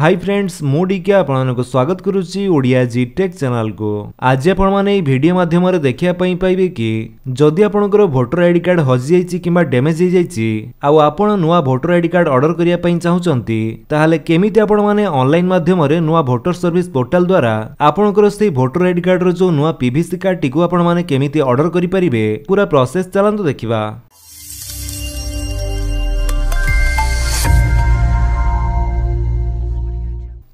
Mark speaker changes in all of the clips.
Speaker 1: high friends ମୁଁ DK ଆପଣମାନଙ୍କୁ ସ୍ୱାଗତ କରୁଛି ଓଡ଼ିଆ ଜି ଟେକ୍ ଚ୍ୟାନେଲକୁ ଆଜି ଆପଣମାନେ ଏହି ଭିଡ଼ିଓ ମାଧ୍ୟମରେ ଦେଖିବା ପାଇଁ ପାଇବେ କି ଯଦି ଆପଣଙ୍କର ଭୋଟର ଆଇଡି କାର୍ଡ଼ ହଜିଯାଇଛି କିମ୍ବା ଡ୍ୟାମେଜ୍ ହେଇଯାଇଛି ଆଉ ଆପଣ ନୂଆ ଭୋଟର ଆଇଡି କାର୍ଡ଼ ଅର୍ଡ଼ର କରିବା ପାଇଁ ଚାହୁଁଛନ୍ତି ତାହେଲେ କେମିତି ଆପଣମାନେ ଅନଲାଇନ୍ ମାଧ୍ୟମରେ ନୂଆ ଭୋଟର ସର୍ଭିସ୍ ପୋର୍ଟାଲ ଦ୍ୱାରା ଆପଣଙ୍କର ସେହି ଭୋଟର ଆଇଡି କାର୍ଡ଼ର ଯେଉଁ ନୂଆ ପିଭିସି କାର୍ଡ଼ଟିକୁ ଆପଣମାନେ କେମିତି ଅର୍ଡ଼ର କରିପାରିବେ ପୁରା ପ୍ରୋସେସ୍ ଚାଲନ୍ତୁ ଦେଖିବା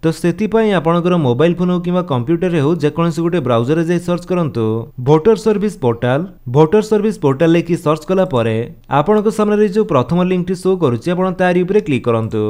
Speaker 1: ତ ସେଥିପାଇଁ ଆପଣଙ୍କର ମୋବାଇଲ ଫୋନ୍ ହେଉ କିମ୍ବା କମ୍ପ୍ୟୁଟରରେ ହେଉ ଯେକୌଣସି ଗୋଟେ ବ୍ରାଉଜରରେ ଯାଇ ସର୍ଚ୍ଚ କରନ୍ତୁ voter service portal voter service portal ଲେଖି ସର୍ଚ୍ଚ କଲା ପରେ ଆପଣଙ୍କ ସାମ୍ନାରେ ଯେଉଁ ପ୍ରଥମ ଲିଙ୍କଟି ସୋ କରୁଛି ଆପଣ ତାରି ଉପରେ କ୍ଲିକ୍ କରନ୍ତୁ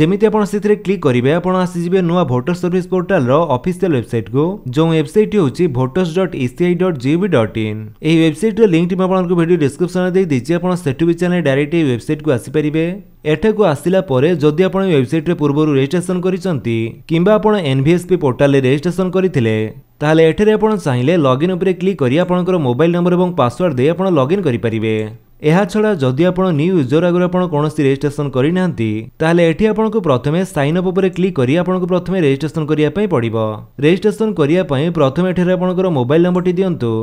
Speaker 1: ଯେମିତି ଆପଣ ସେଥିରେ କ୍ଲିକ୍ କରିବେ ଆପଣ ଆସିଯିବେ ନୂଆ ଭୋଟର ସର୍ଭିସ୍ ପୋର୍ଟାଲର ଅଫିସିଆଲ ୱେବସାଇଟ୍କୁ ଯେଉଁ ୱେବସାଇଟ୍ଟି ହେଉଛି voters dot ECI dot GOV dot in ଏହି ୱେବସାଇଟ୍ର ଲିଙ୍କଟି ମୁଁ ଆପଣଙ୍କୁ ଭିଡ଼ିଓ ଡିସ୍କ୍ରିପସନରେ ଦେଇଦେଇଛି ଆପଣ ସେଠୁ ବି ଚାହିଁଲେ ଡାଇରେକ୍ଟ ଏହି ୱେବସାଇଟ୍କୁ ଆସିପାରିବେ ଏଠାକୁ ଆସିଲା ପରେ ଯଦି ଆପଣ ୱେବସାଇଟରେ ପୂର୍ବରୁ ରେଜିଷ୍ଟ୍ରେସନ କରିଛନ୍ତି କିମ୍ବା ଆପଣ ଏନଭିଏସ୍ପି ପୋର୍ଟାଲରେ ରେଜିଷ୍ଟ୍ରେସନ କରିଥିଲେ ତାହେଲେ ଏଠାରେ ଆପଣ ଚାହିଁଲେ ଲଗ୍ଇନ୍ ଉପରେ କ୍ଲିକ୍ କରି ଆପଣଙ୍କର ମୋବାଇଲ ନମ୍ବର ଏବଂ ପାସୱାର୍ଡ ଦେଇ ଆପଣ ଲଗ୍ଇନ୍ କରିପାରିବେ ଏହାଛଡ଼ା ଯଦି ଆପଣ ନ୍ୟୁ ୟୁଜର ଆଗରୁ ଆପଣ କୌଣସି ରେଜିଷ୍ଟ୍ରେସନ କରିନାହାନ୍ତି ତାହେଲେ ଏଠି ଆପଣଙ୍କୁ ପ୍ରଥମେ ସାଇନ୍ ଅପ୍ ଉପରେ କ୍ଲିକ୍ କରି ଆପଣଙ୍କୁ ପ୍ରଥମେ ରେଜିଷ୍ଟ୍ରେସନ କରିବା ପାଇଁ ପଡ଼ିବ ରେଜିଷ୍ଟ୍ରେସନ କରିବା ପାଇଁ ପ୍ରଥମେ ଏଠାରେ ଆପଣଙ୍କର ମୋବାଇଲ ନମ୍ବରଟି ଦିଅନ୍ତୁ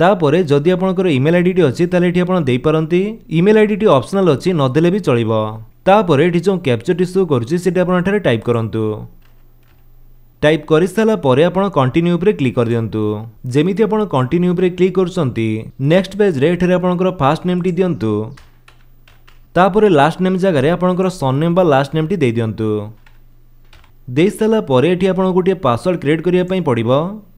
Speaker 1: ତାପରେ ଯଦି ଆପଣଙ୍କର ଇମେଲ୍ ଆଇ ଡ଼ିଟି ଅଛି ତାହେଲେ ଏଠି ଆପଣ ଦେଇପାରନ୍ତି ଇମେଲ୍ ଆଇ ଡ଼ିଟି ଅପ୍ସନାଲ୍ ଅଛି ନଦେଲେ ବି ଚଳିବ ତାପରେ ଏଠି ଯେଉଁ କ୍ୟାପ୍ଚର୍ଟି ସୋ କରୁଛି ସେଇଟା ଆପଣ ଏଠାରେ ଟାଇପ୍ କରନ୍ତୁ ଟାଇପ୍ କରିସାରିଲା ପରେ ଆପଣ କଣ୍ଟିନ୍ୟୁ ଉପରେ କ୍ଲିକ୍ କରିଦିଅନ୍ତୁ ଯେମିତି ଆପଣ କଣ୍ଟିନ୍ୟୁ ଉପରେ କ୍ଲିକ୍ କରୁଛନ୍ତି ନେକ୍ସଟ ପେଜ୍ରେ ଏଠାରେ ଆପଣଙ୍କର ଫାଷ୍ଟ ନେମ୍ଟି ଦିଅନ୍ତୁ ତାପରେ ଲାଷ୍ଟ ନେମ୍ ଜାଗାରେ ଆପଣଙ୍କର ସନ୍ ନେମ୍ ବା ଲାଷ୍ଟ ନେମ୍ଟି ଦେଇଦିଅନ୍ତୁ ଦେଇସାରିଲା ପରେ ଏଠି ଆପଣ ଗୋଟିଏ ପାସୱାର୍ଡ଼ କ୍ରିଏଟ୍ କରିବା ପାଇଁ ପଡ଼ିବ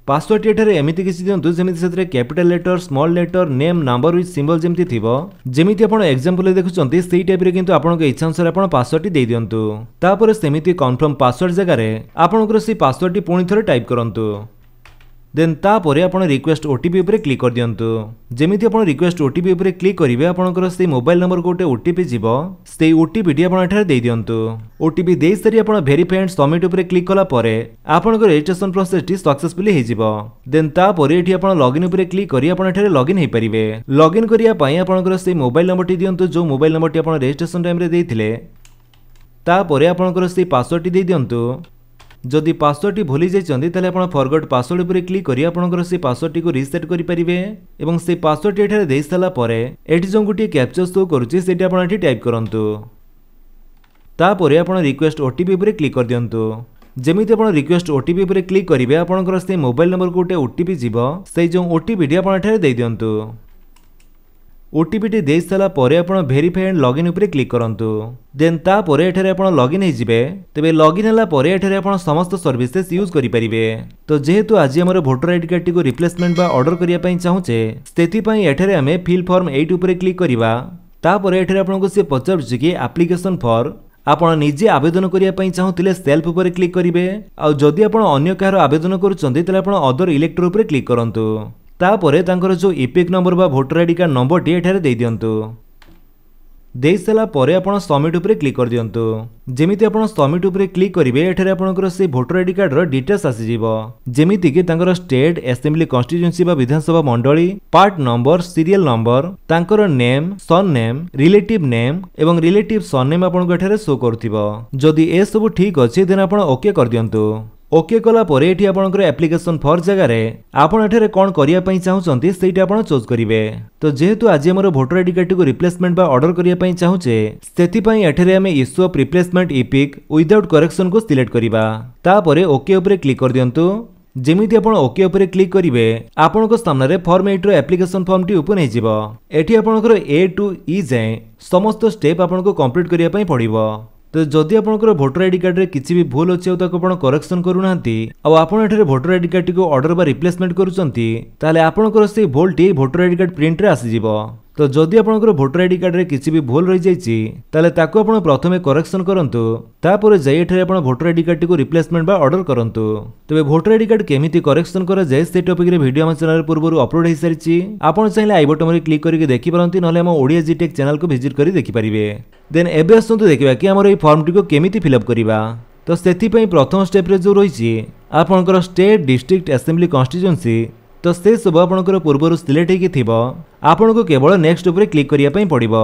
Speaker 1: ପାସୱାର୍ଡଟି ଏଠାରେ ଏମିତି କିଛି ଦିଅନ୍ତୁ ଯେମିତି ସେଥିରେ capital letter small letter name number with symbol ଯେମିତି ଥିବ ଯେମିତି ଆପଣ ଏକ୍ଜାମ୍ପଲରେ ଦେଖୁଛନ୍ତି ସେଇ ଟାଇପ୍ରେ କିନ୍ତୁ ଆପଣଙ୍କ ଇଚ୍ଛା ଅନୁସାରେ ଆପଣ ପାସୱାର୍ଡଟି ଦେଇଦିଅନ୍ତୁ ତାପରେ ସେମିତି କନଫର୍ମ ପାସୱାର୍ଡ ଜାଗାରେ ଆପଣଙ୍କର ସେଇ ପାସୱାର୍ଡଟି ପୁଣି ଥରେ ଟାଇପ୍ କରନ୍ତୁ ଦେନ୍ ତାପରେ ଆପଣ ରିକ୍ୱେଷ୍ଟ ଓ ଟି ପି ଉପରେ କ୍ଲିକ୍ କରିଦିଅନ୍ତୁ ଯେମିତି ଆପଣ ରିକ୍ୱେଷ୍ଟ ଓ ଟି ପି ଉପରେ କ୍ଲିକ୍ କରିବେ ଆପଣଙ୍କର ସେଇ ମୋବାଇଲ ନମ୍ବରକୁ ଗୋଟେ ଓ ଟି ପି ଯିବ ସେଇ ଓ ଟି ପିଟି ଆପଣ ଏଠାରେ ଦେଇଦିଅନ୍ତୁ ଓ ଟି ପି ଦେଇସାରି ଆପଣ ଭେରିଫାଏ ଆଣ୍ଡ ସବମିଟ୍ ଉପରେ କ୍ଲିକ୍ କଲା ପରେ ଆପଣଙ୍କ ରେଜିଷ୍ଟ୍ରେସନ ପ୍ରୋସେସଟି ସକ୍ସେସଫୁଲି ହେଇଯିବ ଦେନ୍ ତାପରେ ଏଠି ଆପଣ ଲଗ୍ଇନ୍ ଉପରେ କ୍ଲିକ୍ କରି ଆପଣ ଏଠାରେ ଲଗ୍ଇନ୍ ହେଇପାରିବେ ଲଗ୍ଇନ୍ କରିବା ପାଇଁ ଆପଣଙ୍କର ସେଇ ମୋବାଇଲ ନମ୍ବରଟି ଦିଅନ୍ତୁ ଯେଉଁ ମୋବାଇଲ ନମ୍ବରଟି ଆପଣ ରେଜିଷ୍ଟ୍ରେସନ ଟାଇମ୍ରେ ଦେଇଥିଲେ ତାପରେ ଆପଣଙ୍କର ସେଇ ପାସୱାର୍ଡ଼ଟି ଦେଇଦିଅନ୍ତୁ ଯଦି ପାସୱାର୍ଡ଼ଟି ଭୁଲି ଯାଇଛନ୍ତି ତାହେଲେ ଆପଣ ଫରଗଟ୍ ପାସୱାର୍ଡ଼ ଉପରେ କ୍ଲିକ୍ କରି ଆପଣଙ୍କର ସେ ପାସୱାର୍ଡ଼ଟିକୁ ରିସେଟ୍ କରିପାରିବେ ଏବଂ ସେ ପାସୱାର୍ଡ଼ଟି ଏଠାରେ ଦେଇସାରିଲା ପରେ ଏଠି ଯେଉଁ ଗୋଟିଏ କ୍ୟାପଚର୍ ସୋ କରୁଛି ସେଇଟି ଆପଣ ଏଠି ଟାଇପ୍ କରନ୍ତୁ ତାପରେ ଆପଣ ରିକ୍ୱେଷ୍ଟ ଓ ଟି ପି ଉପରେ କ୍ଲିକ୍ କରିଦିଅନ୍ତୁ ଯେମିତି ଆପଣ ରିକ୍ୱେଷ୍ଟ ଓ ଟି ପି ଉପରେ କ୍ଲିକ୍ କରିବେ ଆପଣଙ୍କର ସେ ମୋବାଇଲ୍ ନମ୍ବରକୁ ଗୋଟେ ଓ ଟି ପି ଯିବ ସେଇ ଯେଉଁ ଓ ଟି ପିଟି ଆପଣ ଏଠାରେ ଦେଇଦିଅନ୍ତୁ ଓଟିପିଟି ଦେଇସାରିଲା ପରେ ଆପଣ ଭେରିଫାଏ ଆଣ୍ଡ ଲଗ୍ଇନ୍ ଉପରେ କ୍ଲିକ୍ କରନ୍ତୁ ଦେନ୍ ତାପରେ ଏଠାରେ ଆପଣ ଲଗ୍ଇନ୍ ହେଇଯିବେ ତେବେ ଲଗ୍ଇନ୍ ହେଲା ପରେ ଏଠାରେ ଆପଣ ସମସ୍ତ ସର୍ଭିସେସ୍ ୟୁଜ୍ କରିପାରିବେ ତ ଯେହେତୁ ଆଜି ଆମର ଭୋଟର ଆଇଡି କାର୍ଡଟିକୁ ରିପ୍ଲେସମେଣ୍ଟ ବା ଅର୍ଡର କରିବା ପାଇଁ ଚାହୁଁଛେ ସେଥିପାଇଁ ଏଠାରେ ଆମେ ଫିଲ୍ ଫର୍ମ ଏଇଟ୍ ଉପରେ କ୍ଲିକ୍ କରିବା ତାପରେ ଏଠାରେ ଆପଣଙ୍କୁ ସେ ପଚାରୁଛି କି ଆପ୍ଲିକେସନ୍ ଫର୍ ଆପଣ ନିଜେ ଆବେଦନ କରିବା ପାଇଁ ଚାହୁଁଥିଲେ ସେଲ୍ଫ ଉପରେ କ୍ଲିକ୍ କରିବେ ଆଉ ଯଦି ଆପଣ ଅନ୍ୟ କାହାର ଆବେଦନ କରୁଛନ୍ତି ତାହେଲେ ଆପଣ ଅଦର ଇଲେକ୍ଟ୍ରୋ ଉପରେ କ୍ଲିକ୍ କରନ୍ତୁ ତାପରେ ତାଙ୍କର ଯେଉଁ ଇପିକ୍ ନମ୍ବର ବା ଭୋଟର ଆଇ ଡି କାର୍ଡ଼ ନମ୍ବରଟି ଏଠାରେ ଦେଇଦିଅନ୍ତୁ ଦେଇସାରିଲା ପରେ ଆପଣ ସବମିଟ୍ ଉପରେ କ୍ଲିକ୍ କରିଦିଅନ୍ତୁ ଯେମିତି ଆପଣ ସବମିଟ୍ ଉପରେ କ୍ଲିକ୍ କରିବେ ଏଠାରେ ଆପଣଙ୍କର ସେ ଭୋଟର ଆଇ ଡି କାର୍ଡ଼ର ଡିଟେଲ୍ସ ଆସିଯିବ ଯେମିତିକି ତାଙ୍କର ଷ୍ଟେଟ୍ ଆସେମ୍ବ୍ଲି କନଷ୍ଟିଚ୍ୟୁଏନ୍ସି ବା ବିଧାନସଭା ମଣ୍ଡଳୀ ପାର୍ଟ ନମ୍ବର ସିରିଏଲ୍ ନମ୍ବର ତାଙ୍କର name son name relative name ଏବଂ ରିଲେଟିଭ୍ ସନ୍ ନେମ୍ ଆପଣଙ୍କୁ ଏଠାରେ ଶୋ କରୁଥିବ ଯଦି ଏସବୁ ଠିକ୍ ଅଛି ଦେନ୍ ଆପଣ ଓକେ କରିଦିଅନ୍ତୁ ଓକେ କଲାପରେ ଏଠି ଆପଣଙ୍କର ଆପ୍ଲିକେସନ ଫର୍ମ ଜାଗାରେ ଆପଣ ଏଠାରେ କ'ଣ କରିବା ପାଇଁ ଚାହୁଁଛନ୍ତି ସେଇଟା ଆପଣ ଚୁଜ୍ କରିବେ ତ ଯେହେତୁ ଆଜି ଆମର ଭୋଟର ଆଇଡି କାର୍ଡଟିକୁ ରିପ୍ଲେସମେଣ୍ଟ ବା ଅର୍ଡର କରିବା ପାଇଁ ଚାହୁଁଛେ ସେଥିପାଇଁ ଏଠାରେ ଆମେ issue of replacement EPIC without କରେକ୍ସନକୁ ସିଲେକ୍ଟ କରିବା ତାପରେ ଓକେ ଉପରେ କ୍ଲିକ୍ କରିଦିଅନ୍ତୁ ଯେମିତି ଆପଣ ଓକେ ଉପରେ କ୍ଲିକ୍ କରିବେ ଆପଣଙ୍କ ସାମ୍ନାରେ ଫର୍ମ ଏଇଟ୍ର ଆପ୍ଲିକେସନ୍ ଫର୍ମଟି ଓପନ୍ ହେଇଯିବ ଏଠି ଆପଣଙ୍କର ଏ ଟୁ ଇ ଯାଏଁ ସମସ୍ତ ଷ୍ଟେପ୍ ଆପଣଙ୍କୁ କମ୍ପ୍ଲିଟ୍ କରିବା ପାଇଁ ପଡ଼ିବ ତେବେ ଯଦି ଆପଣଙ୍କର ଭୋଟର ଆଇଡି କାର୍ଡ଼ରେ କିଛି ବି ଭୁଲ ଅଛି ଆଉ ତାକୁ ଆପଣ କରେକ୍ସନ୍ କରୁନାହାନ୍ତି ଆଉ ଆପଣ ଏଠାରେ ଭୋଟର ଆଇଡି କାର୍ଡ଼ଟିକୁ ଅର୍ଡ଼ର ବା ରିପ୍ଲେସମେଣ୍ଟ କରୁଛନ୍ତି ତାହେଲେ ଆପଣଙ୍କର ସେହି ଭୁଲଟି ଭୋଟର ଆଇଡି କାର୍ଡ଼ ପ୍ରିଣ୍ଟରେ ଆସିଯିବ ତ ଯଦି ଆପଣଙ୍କର ଭୋଟର ଆଇଡି କାର୍ଡ଼ରେ କିଛି ବି ଭୁଲ ରହିଯାଇଛି ତାହେଲେ ତାକୁ ଆପଣ ପ୍ରଥମେ କରେକ୍ସନ୍ କରନ୍ତୁ ତାପରେ ଯାଇ ଏଠାରେ ଆପଣ ଭୋଟର ଆଇଡି କାର୍ଡ଼ଟିକୁ ରିପ୍ଲେସମେଣ୍ଟ ବା ଅର୍ଡ଼ର କରନ୍ତୁ ତେବେ ଭୋଟର ଆଇଡି କାର୍ଡ଼ କେମିତି କରେକ୍ସନ୍ କରାଯାଏ ସେ ଟପିକରେ ଭିଡ଼ିଓ ଆମ ଚ୍ୟାନେଲ ପୂର୍ବରୁ ଅପଲୋଡ଼ ହୋଇସାରିଛି ଆପଣ ଚାହିଁଲେ ଆଇ ବଟମରେ କ୍ଲିକ୍ କରିକି ଦେଖିପାରନ୍ତି ନହେଲେ ଆମ ଓଡ଼ିଆ ଜିଟେକ୍ ଚ୍ୟାନେଲକୁ ଭିଜିଟ୍ କରି ଦେଖିପାରିବେ ଦେନ୍ ଏବେ ଆସନ୍ତୁ ଦେଖିବା କି ଆମର ଏହି ଫର୍ମଟିକୁ କେମିତି ଫିଲ୍ଅପ୍ କରିବା ତ ସେଥିପାଇଁ ପ୍ରଥମ ଷ୍ଟେପ୍ରେ ଯେଉଁ ରହିଛି ଆପଣଙ୍କର ଷ୍ଟେଟ୍ ଡିଷ୍ଟ୍ରିକ୍ଟ ଆସେମ୍ବ୍ଲି କନଷ୍ଟିଚୁଏନ୍ସି ତ ସେ ସବୁ ଆପଣଙ୍କର ପୂର୍ବରୁ ସିଲେକ୍ଟ ହେଇକି ଥିବ ଆପଣଙ୍କୁ କେବଳ ନେକ୍ସଟ ଉପରେ କ୍ଲିକ୍ କରିବା ପାଇଁ ପଡ଼ିବ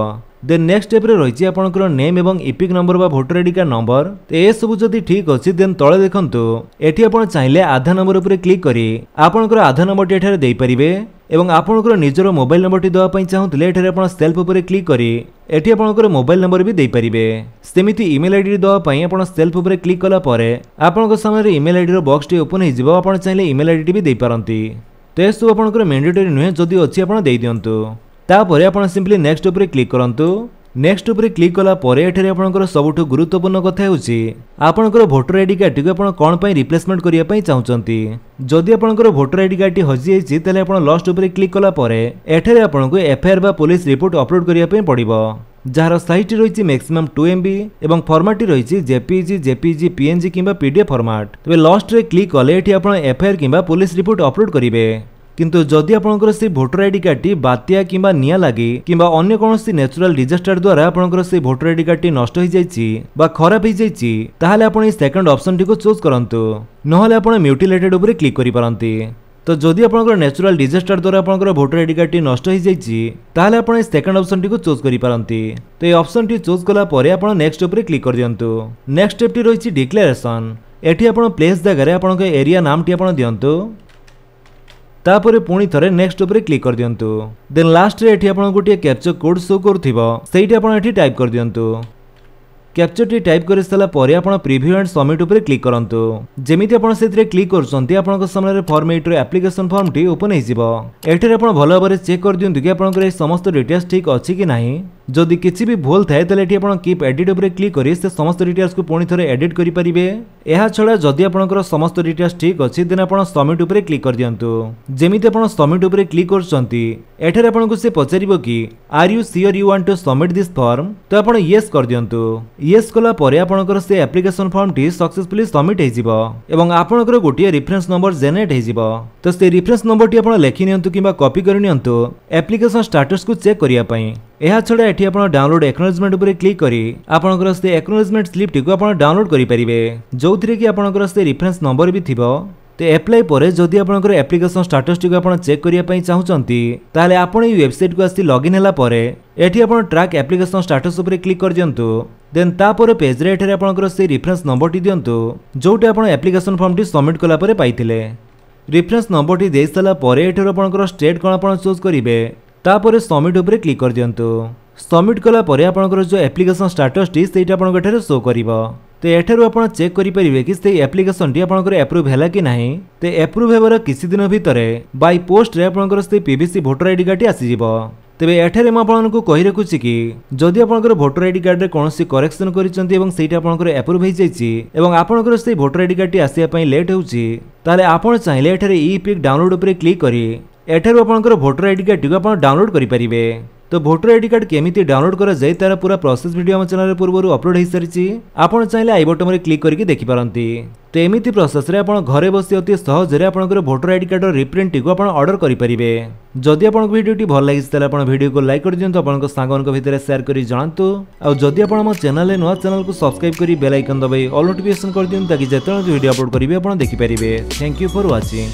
Speaker 1: ଦେନ୍ ନେକ୍ସଟ ଷ୍ଟେପ୍ରେ ରହିଛି ଆପଣଙ୍କର ନେମ୍ ଏବଂ ଇପିକ୍ ନମ୍ବର ବା ଭୋଟର ଆଇଡି କାର୍ଡ଼ ନମ୍ବର ତ ଏସବୁ ଯଦି ଠିକ୍ ଅଛି ଦେନ୍ ତଳେ ଦେଖନ୍ତୁ ଏଠି ଆପଣ ଚାହିଁଲେ ଆଧାର ନମ୍ବର ଉପରେ କ୍ଲିକ୍ କରି ଆପଣଙ୍କର ଆଧାର ନମ୍ବରଟି ଏଠାରେ ଦେଇପାରିବେ ଏବଂ ଆପଣଙ୍କର ନିଜର ମୋବାଇଲ ନମ୍ବରଟି ଦେବା ପାଇଁ ଚାହୁଁଥିଲେ ଏଠାରେ ଆପଣ ସେଲ୍ଫ ଉପରେ କ୍ଲିକ୍ କରି ଏଠି ଆପଣଙ୍କର ମୋବାଇଲ ନମ୍ବର ବି ଦେଇପାରିବେ ସେମିତି ଇମେଲ ଆଇଡି ଦେବା ପାଇଁ ଆପଣ ସେଲ୍ଫ ଉପରେ କ୍ଲିକ୍ କଲା ପରେ ଆପଣଙ୍କ ସାମ୍ନାରେ ଇମେଲ ଆଇଡିର ବକ୍ସଟି ଓପନ୍ ହେଇଯିବ ଆପଣ ଚାହିଁଲେ ଇମେଲ ଆଇଡିଟି ବି ଦେଇପାରନ୍ତି তো এসব আপনার ম্যান্ডেটরি নুহে যদি অছি আপনার দিয়ে দিও তাপরে আপনার সিম্পলি নেক্সট উপরে ক্লিক করতু নেক্সট উপরে ক্লিক কলাপরে এখানে আপনার সবুঠু গুরুত্বপূর্ণ কথা হচ্ছে আপনার ভোটর আইডি কার্ডটি আপনার কম পাই রিপ্লেসমেন্ট করা চাহুমান যদি আপনার ভোটর আইডি কার্ডটি হজিযাই তাহলে আপনার লস্ট উপরে ক্লিক কলাপরে এখানে আপনার এফআইআর বা পুলিশ রিপোর্ট অপলোড করা পড়ব যার সাইজটি রয়েছে ম্যাক্সিমাম টু এমবি এবং ফর্মাটটি রয়েছে জেপিজি জেপিজি পিএনজি কিংবা পিডিএফ ফর্মাট তবে লস্টরে ক্লিক কলে এটি আপনার এফআইআর কিংবা পুলিশ রিপোর্ট অপলোড করবে কিন্তু যদি আপনার সেই ভোটর আইডি কার্ডটি বাত্যা কিংবা নিয়া লাগে কিংবা অন্য কোণী ন্যাচুরাল ডিজাস্টার দ্বারা আপনার সেই ভোটর আইডি কার্ডটি নষ্ট হয়ে যাই বা খারাপ হয়ে যাই তাহলে আপনার এই সেকেন্ড অপশনটি চুজ করতু নহলে আপনার মিউটিলেটেড উপরে ক্লিক করে পারতি তো যদি আপনার ন্যাচুরাল ডিজাস্টার দ্বারা আপনার ভোটর আইডি কার্ডটি নষ্ট হয়ে যাই তাহলে আপনার এই সেকেন্ড অপশনটি চোজ করে পারতি তো এই অপশনটি চোজ কলাপরে আপনার নেক্সট উপরে ক্লিক করে দিও নেক্সট স্টেপটি রয়েছে ডিক্লারেসন এটি আপনার প্লেস জায়গায় আপনার এরিয়া নামটি আপনার দিও তাপরে পুঁ থরে নেক্সট উপরে ক্লিক করে দিও দেন লাস্টে এটি আপনার গোটিয়ে ক্যাপচর কোড শো করুব সেইটি আপনার এটি টাইপ করে দিও କ୍ୟାପ୍ଚର୍ଟି ଟାଇପ୍ କରିସାରିଲା ପରେ ଆପଣ ପ୍ରିଭ୍ୟୁ ଆଣ୍ଡ ସବମିଟ୍ ଉପରେ କ୍ଲିକ୍ କରନ୍ତୁ ଯେମିତି ଆପଣ ସେଥିରେ କ୍ଲିକ୍ କରୁଛନ୍ତି ଆପଣଙ୍କ ସାମ୍ନାରେ ଫର୍ମ ଏଇଟ୍ର ଆପ୍ଲିକେସନ୍ ଫର୍ମଟି ଓପନ୍ ହୋଇଯିବ ଏଠାରେ ଆପଣ ଭଲ ଭାବରେ ଚେକ୍ କରିଦିଅନ୍ତୁ କି ଆପଣଙ୍କର ଏ ସମସ୍ତ ଡିଟେଲ୍ସ ଠିକ୍ ଅଛି କି ନାହିଁ ଯଦି କିଛି ବି ଭୁଲ ଥାଏ ତାହେଲେ ଏଠି ଆପଣ କିପ୍ ଏଡିଟ୍ ଉପରେ କ୍ଲିକ୍ କରି ସେ ସମସ୍ତ ଡିଟେଲ୍ସକୁ ପୁଣି ଥରେ ଏଡିଟ୍ କରିପାରିବେ ଏହା ଛଡ଼ା ଯଦି ଆପଣଙ୍କର ସମସ୍ତ ଡିଟେଲ୍ସ ଠିକ୍ ଅଛି ଦେନ୍ ଆପଣ ସବମିଟ୍ ଉପରେ କ୍ଲିକ୍ କରିଦିଅନ୍ତୁ ଯେମିତି ଆପଣ ସବମିଟ୍ ଉପରେ କ୍ଲିକ୍ କରୁଛନ୍ତି ଏଠାରେ ଆପଣଙ୍କୁ ସେ ପଚାରିବ କି are you sure you want to submit this form ତ ଆପଣ ୟେସ୍ କରିଦିଅନ୍ତୁ ୟେସ୍ କଲା ପରେ ଆପଣଙ୍କର ସେ ଆପ୍ଲିକେସନ୍ ଫର୍ମଟି ସକ୍ସେସଫୁଲି ସବମିଟ୍ ହୋଇଯିବ ଏବଂ ଆପଣଙ୍କର ଗୋଟିଏ ରିଫରେନ୍ସ ନମ୍ବର ଜେନେରେଟ୍ ହୋଇଯିବ ତ ସେ ରିଫରେନ୍ସ ନମ୍ବରଟି ଆପଣ ଲେଖି ନିଅନ୍ତୁ କିମ୍ବା କପି କରି ନିଅନ୍ତୁ ଆପ୍ଲିକେସନ୍ ଷ୍ଟାଟସ୍କୁ ଚେକ୍ କରିବା ପାଇଁ ଏହାଛଡ଼ା ଏଠି ଆପଣ ଡାଉନଲୋଡ୍ ଏକନୋଲେଜମେଣ୍ଟ ଉପରେ କ୍ଲିକ୍ କରି ଆପଣଙ୍କର ସେ ଏକନୋଲେଜମେଣ୍ଟ ସ୍ଲିପ୍ଟିକୁ ଆପଣ ଡାଉନଲୋଡ୍ କରିପାରିବେ ଯେଉଁଥିରେ କି ଆପଣଙ୍କର ସେ ରେଫରେନ୍ସ ନମ୍ବର ବି ଥିବ তো এপ্লাই পরে যদি আপনার আপ্লিকেসন স্টাটসটি আপনার চেক করা চাহুমান তাহলে আপনার এই ওয়েবসাইট কু আসি লগইন হলা পরে এটি আপনার ট্রাক আপ্লিকেসন স্টাটস উপরে ক্লিক করে দিও দেন তাপরে পেজরে এখানে আপনার সেই রেফরেন্স নম্বরটি দিও যেটি আপনার আপ্লিকেসন ফর্মটি সবমিট কলাপরে পাইলে রেফরেন্স নম্বরটি দিয়ে সারা পরে এঠার আপনার স্টেট কোণ আপনার চুজ করবে ତାପରେ ସବମିଟ୍ ଉପରେ କ୍ଲିକ୍ କରିଦିଅନ୍ତୁ ସବମିଟ୍ କଲା ପରେ ଆପଣଙ୍କର ଯେଉଁ ଆପ୍ଲିକେସନ୍ ଷ୍ଟାଟସ୍ଟି ସେଇଟା ଆପଣଙ୍କ ଏଠାରେ ଶୋ କରିବ ତ ଏଠାରୁ ଆପଣ ଚେକ୍ କରିପାରିବେ କି ସେଇ ଆପ୍ଲିକେସନଟି ଆପଣଙ୍କର ଆପ୍ରୁଭ୍ ହେଲା କି ନାହିଁ ତ ଆପ୍ରୁଭ୍ ହେବାର କିଛି ଦିନ ଭିତରେ ବାଇ ପୋଷ୍ଟରେ ଆପଣଙ୍କର ସେଇ ପିଭିସି ଭୋଟର ଆଇଡି କାର୍ଡ଼ଟି ଆସିଯିବ ତେବେ ଏଠାରେ ମୁଁ ଆପଣଙ୍କୁ କହି ରଖୁଛି କି ଯଦି ଆପଣଙ୍କର ଭୋଟର ଆଇଡି କାର୍ଡ଼ରେ କୌଣସି କରେକ୍ସନ୍ କରିଛନ୍ତି ଏବଂ ସେଇଟା ଆପଣଙ୍କର ଆପ୍ରୁଭ୍ ହୋଇଯାଇଛି ଏବଂ ଆପଣଙ୍କର ସେଇ ଭୋଟର ଆଇଡି କାର୍ଡ଼ଟି ଆସିବା ପାଇଁ ଲେଟ୍ ହେଉଛି ତାହେଲେ ଆପଣ ଚାହିଁଲେ ଏଠାରେ ଇ ପିକ୍ ଡାଉନଲୋଡ୍ ଉପରେ କ୍ଲିକ୍ କରି ଏଠାରୁ ଆପଣଙ୍କର ଭୋଟର ଆଇଡି କାର୍ଡ଼ଟିକୁ ଆପଣ ଡାଉନଲୋଡ୍ କରିପାରିବେ তো ভোটর আইডি কার্ড কেমিতি ডাউনলোড করা যায় তার পুরা প্রসেস ভিডিও আমার চ্যানেল পূর্বর অপলোড হয়ে সারিছি আপনার চাইলে আই বটমরে ক্লিক করি দেখিপারতি তো এমিতি প্রসেসরে আপনার ঘরে বসে অতি সহজে আপনার ভোটর আইডি কার্ডর রিপ্রিন্টটি আপনার অর্ডর করে পারে যদি আপনার ভিডিওটি ভাল লাগিছে তাহলে আপনার ভিডিওকে লাইক করে দিও আপনার সাংমান ভিতরে সেয়ার করে জনাতু আদি আপনার আমার চ্যানেলে নয় চ্যানেলকে সবসক্রাইব করে বেল আইকন দবাই অল নোটিফিকেসন করে দিও তাকে যেত ভিডিও আপলোড করবে আপনার দেখিপারে থ্যাংক ইউ ফর ওয়াচিং